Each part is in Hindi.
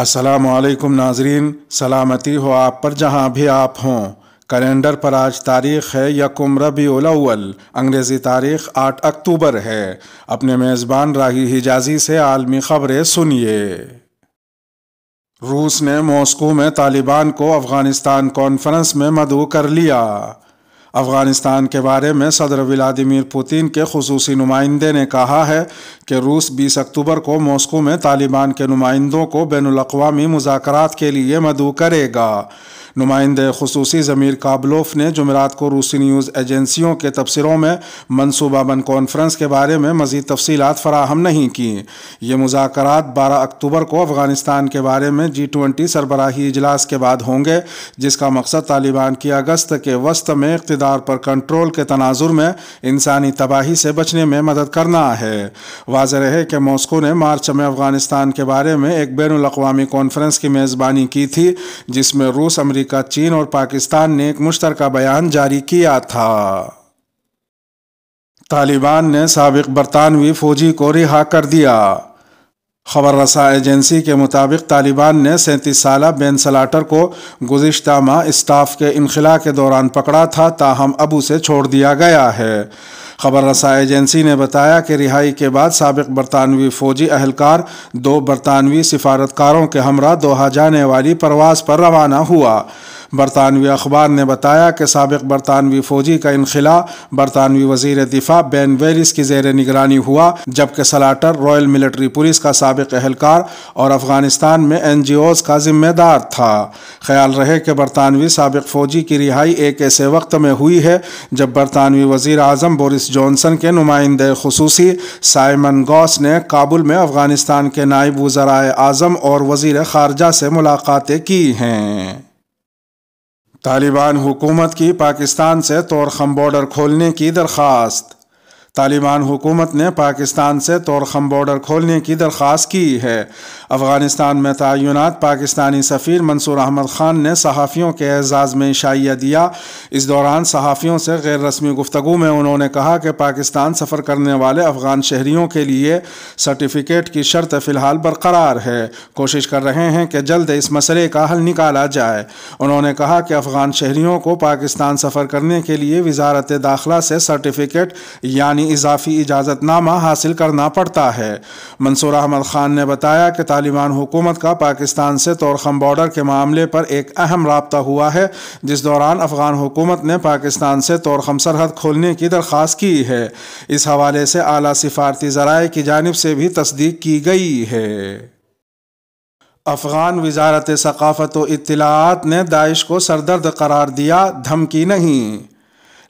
असलकम नाजरीन सलामती हो आप पर जहाँ भी आप हों कैलेंडर पर आज तारीख़ है यकुम रबी अव्वल अंग्रेज़ी तारीख़ आठ अक्टूबर है अपने मेज़बान राही हिजाजी से आलमी ख़बरें सुनिए रूस ने मॉस्को में तालिबान को अफ़गानिस्तान कॉन्फ्रेंस में मदू कर लिया अफगानिस्तान के बारे में सदर व्लादिमिर पुतिन के खसूसी नुमाइंदे ने कहा है कि रूस 20 अक्टूबर को मॉस्को में तालिबान के नुमाइंदों को बैन अवी मुजाकर के लिए मदू करेगा नुमाइंद खसूसी ज़मीर काबलोफ ने जमेरात को रूसी न्यूज़ एजेंसियों के तबसरों में मनसूबा बंद कॉन्फ्रेंस के बारे में मजीद तफसी फराहम नहीं की ये मुजाकर बारह अक्टूबर को अफगानिस्तान के बारे में जी ट्वेंटी सरबराही इजलास के बाद होंगे जिसका मकसद तालिबान की अगस्त के वस्त में इकतदार पर कंट्रोल के तनाजुर में इंसानी तबाही से बचने में मदद करना है वाज रहे कि मॉस्को ने मार्च में अफगानिस्तान के बारे में एक बैन अवी कॉन्फ्रेंस की मेज़बानी की थी जिसमें रूस अमरीका आजादी चीन और पाकिस्तान ने एक मुश्तर बयान जारी किया था तालिबान ने सबक बरतानवी फौजी को रिहा कर दिया खबर रसा एजेंसी के मुताबिक तालिबान ने सैंतीस साल बेन सलाटर को गुजशत माह स्टाफ के इनखला के दौरान पकड़ा था ताहम अबू से छोड़ दिया गया है खबर रसा एजेंसी ने बताया कि रिहाई के बाद सबक बरतानवी फौजी अहलकार दो बरतानवी सिफारतकारों के हमरा दोहा जाने वाली परवाज़ पर रवाना हुआ बरतानवी अखबार ने बताया कि सबक बरतानवी फौजी का इनखिला बरतानवी वजीर दिफा बैन वेरिस की जेर निगरानी हुआ जबकि सलाटर रॉयल मिलिट्री पुलिस का सबक एहलकार और अफगानिस्तान में एन जी ओज का जिम्मेदार था ख्याल रहे कि बरतानवी सबक फौजी की रिहाई एक ऐसे वक्त में हुई है जब बरतानवी वजीर अजम बोरिस जॉनसन के नुमाइंदे खसूसी साइमन गॉस ने काबुल में अफगानिस्तान के नायब वज़रा आज़म और वजीर खारजा से मुलाकातें की हैं तालिबान हुकूमत की पाकिस्तान से तोरखम बॉर्डर खोलने की दरख्वास्त तालिबान हुकूमत ने पाकिस्तान से तोरखम बॉर्डर खोलने की दरख्वास्त की है अफगानिस्तान में तयन पाकिस्तानी सफ़ीर मंसूर अहमद ख़ान ने सहाफ़ियों के एजाज़ में इशाइया दिया इस दौरान सहाफ़ियों से गैर रस्मी गुफ्तु में उन्होंने कहा कि पाकिस्तान सफ़र करने वाले अफगान शहरीों के लिए सर्टिफिकेट की शर्त फ़िलहाल बरकरार है कोशिश कर रहे हैं कि जल्द इस मसले का हल निकाला जाए उन्होंने कहा कि अफगान शहरीों को पाकिस्तान सफ़र करने के लिए वजारत दाखिला से सर्टिफिकेट यानी यानी इजाफी इजाज़तनामा हासिल करना पड़ता है मंसूर अहमद ख़ान ने बताया कि तालिबान हुकूमत का पाकिस्तान से तोरखम बॉर्डर के मामले पर एक अहम रबता हुआ है जिस दौरान अफगान हुकूमत ने पाकिस्तान से तोरखम सरहद खोलने की दरख्वास्त की है इस हवाले से अली सिफारती ज़राए की जानब से भी तस्दीक की गई है अफगान वजारत सकाफ़त व इतलात ने दाइश को सरदर्द करार दिया धमकी नहीं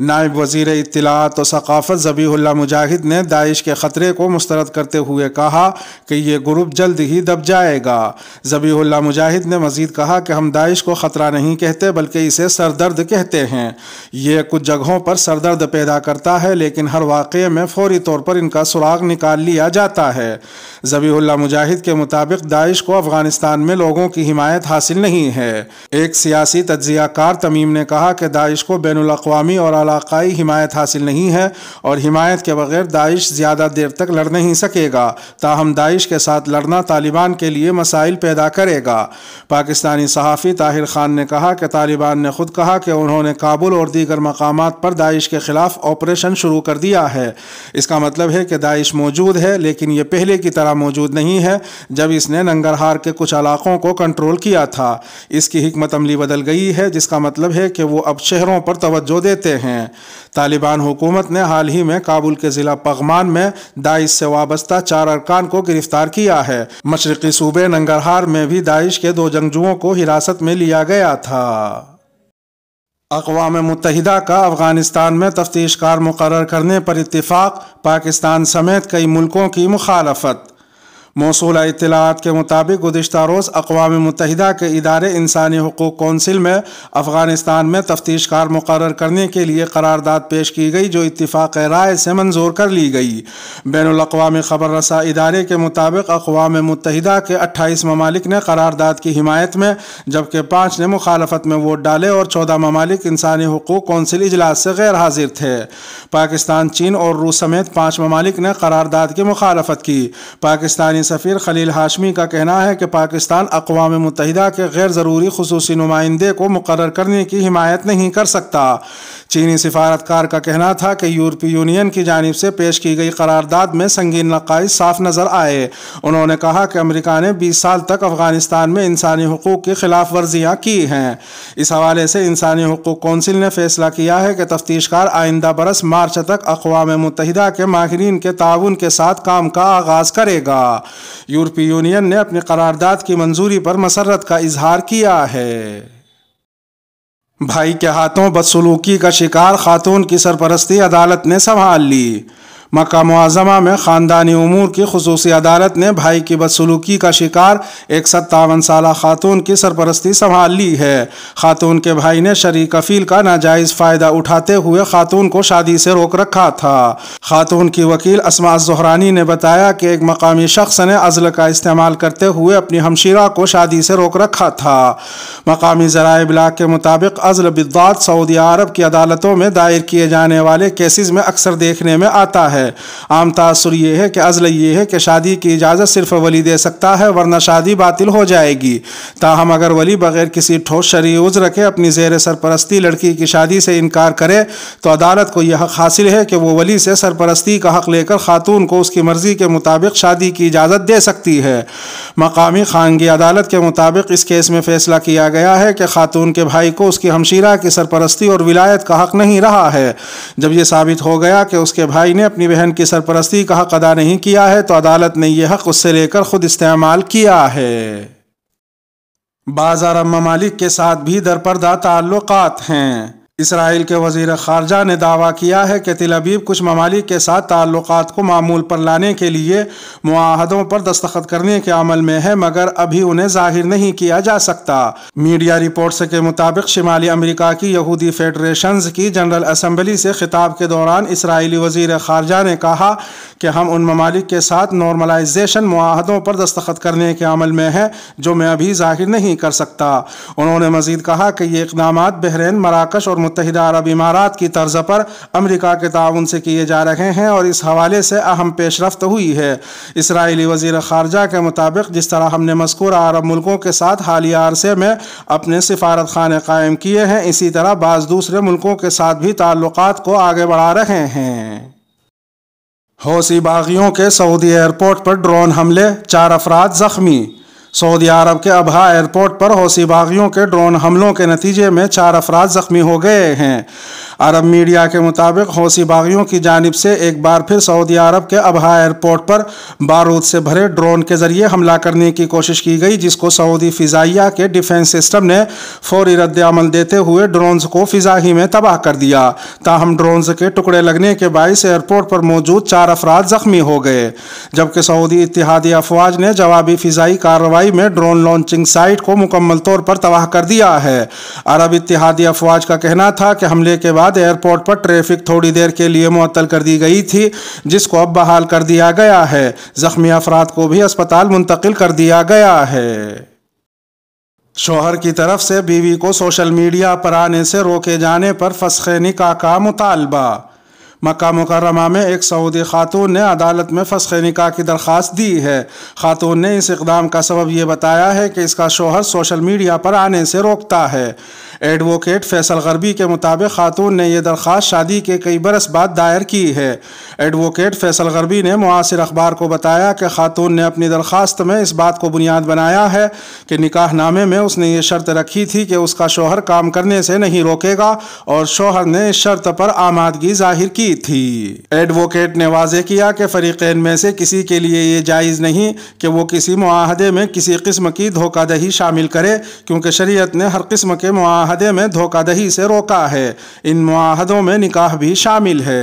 नायब वजीर इतलात तो और सकाफ़त ज़बीहुल्ला मुजाहिद ने दाइश के ख़तरे को मुस्तरद करते हुए कहा कि ये ग्रुप जल्द ही दब जाएगा ज़बीहुल्ला मुजाहिद ने मज़ीद कहा कि हम दाइश को ख़तरा नहीं कहते बल्कि इसे सरदर्द कहते हैं यह कुछ जगहों पर सरदर्द पैदा करता है लेकिन हर वाक़े में फौरी तौर पर इनका सुराग निकाल लिया जाता है ज़बीहुल्ला मुजाहिद के मुताबिक दाइश को अफ़गानिस्तान में लोगों की हिमायत हासिल नहीं है एक सियासी तजिया कार तमीम ने कहा कि दाइश को बैन अवी और इलाकाई हिमायत हासिल नहीं है और हिमायत के बगैर दाइश ज़्यादा देर तक लड़ नहीं सकेगा ताहम दाइश के साथ लड़ना तालिबान के लिए मसाइल पैदा करेगा पाकिस्तानी सहाफ़ी ताहिर खान ने कहा कि तालिबान ने खुद कहा कि उन्होंने काबुल और दीगर मकाम पर दाइश के ख़िलाफ़ ऑपरेशन शुरू कर दिया है इसका मतलब है कि दाइश मौजूद है लेकिन ये पहले की तरह मौजूद नहीं है जब इसने नंगरहार के कुछ इलाकों को कंट्रोल किया था इसकी हमत अमली बदल गई है जिसका मतलब है कि वो अब शहरों पर तोज्जो देते हैं हैं तालिबान हुकूमत ने हाल ही में काबुल के ज़िला पगमान में दाइश से वाबस्ता चार अरकान को गिरफ्तार किया है मशरक़ी सूबे नंगरहार में भी दाइश के दो जंगजुओं को हिरासत में लिया गया था अकवा मुतहदा का अफगानिस्तान में तफ्तीश कार मुकर करने पर इतफ़ाक़ पाकिस्तान समेत कई मुल्कों की मुखालफत मौसू इतलात के मुताबिक गुजशत रोज़ अकवा मुतहद के इदारे इंसानी हकूक़ कौंसिल में अफ़गानिस्तान में तफ्तीश कार मुकर करने के लिए करारदाद पेश की गई जो इतफ़ाक़ राय से मंजूर कर ली गई बैन अवी ख़बर रसा इदारे के मुताबिक अकवा मुतहद के अट्ठाईस ममालिक ने करारदाद की हिमायत में जबकि पाँच ने मुखालफत में वोट डाले और चौदह ममालिक इंसानी हकूक़ कौंसिल इजलास से गैर हाजिर थे पाकिस्तान चीन और रूस समेत पाँच ममालिक ने करारदाद की मुखालफत की पाकिस्तानी सफ़ीर खलील हाशमी का कहना है कि पाकिस्तान अकवा मुतहदा के गैर ज़रूरी खसूस नुमाइंदे को मुकर करने की हिमायत नहीं कर सकता चीनी सफारतकार का कहना था कि यूरोपीय यूनियन की जानब से पेश की गई करारदाद में संगीन नकाइज साफ नज़र आए उन्होंने कहा कि अमरीका ने बीस साल तक अफगानिस्तान में इंसानी हकूक़ की खिलाफ वर्जियाँ की हैं इस हवाले से इंसानी हकूक़ कौंसिल ने फैसला किया है कि तफ्तीशकार आइंदा बरस मार्च तक अकवा मुतहदा के माहरीन के ताउन के साथ काम का आगाज़ करेगा यूरोपीय यूनियन ने अपनी करारदाद की मंजूरी पर मसरत का इजहार किया है भाई के हाथों बदसलूकी का शिकार खातून की सरपरस्ती अदालत ने संभाल ली मक्का मुआजमा में ख़ानदानी उमूर की खसूस अदालत ने भाई की बदसलूकी का शिकार एक सत्तावन साल खातून की सरपरस्ती संभाल ली है खातून के भाई ने शरी कफील का नाजायज़ फ़ायदा उठाते हुए खातून को शादी से रोक रखा था खातून की वकील असमा जहरानी ने बताया कि एक मकामी शख्स ने अज़ल का इस्तेमाल करते हुए अपनी हमशीरा को शादी से रोक रखा था मकामी ज़रा बिलाग के मुताबिक अज़ल बिद्दात सऊदी अरब की अदालतों में दायर किए जाने वाले केसेज में अक्सर देखने में आता है है आम तासर यह है कि अज़ल ये है कि शादी की इजाज़त सिर्फ वली दे सकता है वरना शादी बातिल हो जाएगी ताहम अगर वली बगैर किसी ठोस शरी उज्र के अपनी जेर सरपरस्ती लड़की की शादी से इनकार करे तो अदालत को यह हक हासिल है कि वो वली से सरपरस्ती का हक़ लेकर ख़ातून को उसकी मर्ज़ी के मुताबिक शादी की इजाज़त दे सकती है मकामी खानगी अदालत के मुताबिक इस केस में फ़ैसला किया गया है कि खातून के भाई को उसकी हमशीरा की सरपरस्ती और विलायत का हक़ नहीं रहा है जब यह साबित हो गया कि उसके भाई ने अपनी अपनी बहन की सरपरस्ती का हक अदा नहीं किया है तो अदालत ने यह हक उससे लेकर खुद इस्तेमाल किया है बाज़ार ममालिक के साथ भी दरपरदा ताल्लुकात हैं इसराइल के वजीर खारजा ने दावा किया है कि तिलबीब कुछ ममालिक के साथ ताल्लुक को मामूल पर लाने के लिए माहदों पर दस्तखत करने के अमल में है मगर अभी उन्हें जाहिर नहीं किया जा सकता मीडिया रिपोर्ट्स के मुताबिक शिमाली अमरीका की यहूदी फेडरेशन की जनरल असम्बली से खिताब के दौरान इसराइली वजीर खारजा ने कहा कि हम उन ममालिक के साथ नॉर्मलाइजेशन माहदों पर दस्तखत करने के अमल में है जो मैं अभी जाहिर नहीं कर सकता उन्होंने मजीद कहा कि ये इकदाम बहरीन मराकश और मुतहदा अरब इमारात की तर्ज पर अमरीका के ताउन से किए जा रहे हैं और इस हवाले से अहम पेशरफ हुई है इसराइली वजीर खारजा के मुताबिक जिस तरह हमने मस्कूर अरब मुल्कों के साथ हालिया अरसे में अपने सिफारत खाने कायम किए हैं इसी तरह बाज़ दूसरे मुल्कों के साथ भी ताल्लुक को आगे बढ़ा रहे हैं हौसी बागियों के सऊदी एयरपोर्ट पर ड्रोन हमले चार अफराद ज़ख्मी सऊदी अरब के अबहा एयरपोर्ट पर हौसी बागियों के ड्रोन हमलों के नतीजे में चार अफराद ज़ख्मी हो गए हैं अरब मीडिया के मुताबिक हौसी बागियों की जानब से एक बार फिर सऊदी अरब के अबहा एयरपोर्ट पर बारूद से भरे ड्रोन के जरिए हमला करने की कोशिश की गई जिसको सऊदी फ़िज़ाइया के डिफेंस सिस्टम ने फौरी रद्दमल देते हुए ड्रोन्स को फ़िज़ा ही में तबाह कर दिया ताहम ड्रोन्स के टुकड़े लगने के बायस एयरपोर्ट पर मौजूद चार अफराद ज़ख्मी हो गए जबकि सऊदी इतिहादी अफवाज ने जवाबी फ़िज़ाई कार्रवाई कार्रवाई में ड्रोन लॉन्चिंग साइट को मुकम्मल तौर पर तबाह कर दिया है अरब इतिहादी अफवाज का कहना था कि हमले के बाद एयरपोर्ट पर ट्रैफिक थोड़ी देर के लिए मुअत्तल कर दी गई थी जिसको अब बहाल कर दिया गया है जख्मी अफराद को भी अस्पताल मुंतकिल कर दिया गया है शोहर की तरफ से बीवी को सोशल मीडिया पर आने से रोके जाने पर फसखे का का मुतालबा मक्का मुकरमा में एक सऊदी खातून ने अदालत में फसख निका की दरख्वास्त दी है खातून ने इस इकदाम का सबब यह बताया है कि इसका शोहर सोशल मीडिया पर आने से रोकता है एडवोकेट फैसल गरबी के मुताबिक खातून ने यह दरख्वास्त शादी के कई बरस बाद दायर की है एडवोकेट फैसल गरबी ने मुआसर अखबार को बताया कि खातून ने अपनी दरख्वास्त में इस बात को बुनियाद बनाया है कि निकाह नामे में उसने ये शर्त रखी थी कि उसका शोहर काम करने से नहीं रोकेगा और शोहर ने इस शर्त पर आमादगी जाहिर की की थी एडवोकेट ने वाजे किया कि फरीकैन में से किसी के लिए ये जायज़ नहीं कि वो किसी माहदे में किसी किस्म की धोखादही शामिल करे क्योंकि शरीयत ने हर किस्म के माहदे में धोखादही से रोका है इन माहदों में निकाह भी शामिल है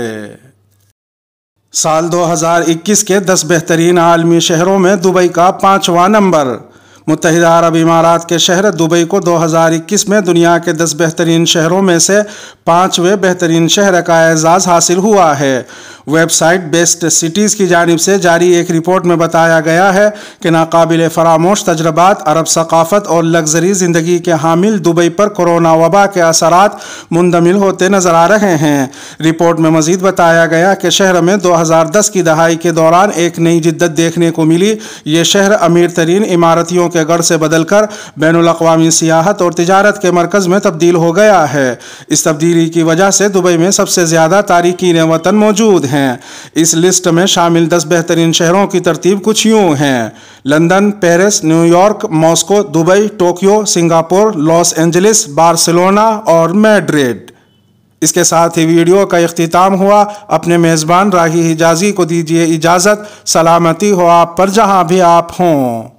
साल 2021 के 10 बेहतरीन आलमी शहरों में दुबई का पाँचवा नंबर मुतहद अरब इमारात के शहर दुबई को 2021 में दुनिया के 10 बेहतरीन शहरों में से पाँचवें बेहतरीन शहर का एजाज़ हासिल हुआ है वेबसाइट बेस्ट सिटीज़ की जानब से जारी एक रिपोर्ट में बताया गया है कि नाकबिल फरामोश तजर्बात अरब सकाफत और लग्जरी ज़िंदगी के हामिल दुबई पर कोरोना वबा के असर मुंदमिल होते नज़र आ रहे हैं रिपोर्ट में मजीद बताया गया कि शहर में 2010 की दहाई के दौरान एक नई जिद्दत देखने को मिली ये शहर अमीर तरीन इमारतियों के गढ़ से बदलकर बैन अवी सियाहत और तजारत के मरकज़ में तब्दील हो गया है इस तब्दीली की वजह से दुबई में सबसे ज़्यादा तारकिन वतन मौजूद हैं इस लिस्ट में शामिल दस बेहतरीन शहरों की तरतीब कुछ यूँ हैं London Paris New York Moscow Dubai Tokyo Singapore Los Angeles Barcelona और मैड्रिड इसके साथ ही वीडियो का अख्ताम हुआ अपने मेज़बान राही हिजाजी को दीजिए इजाज़त सलामती हो आप पर जहाँ भी आप हों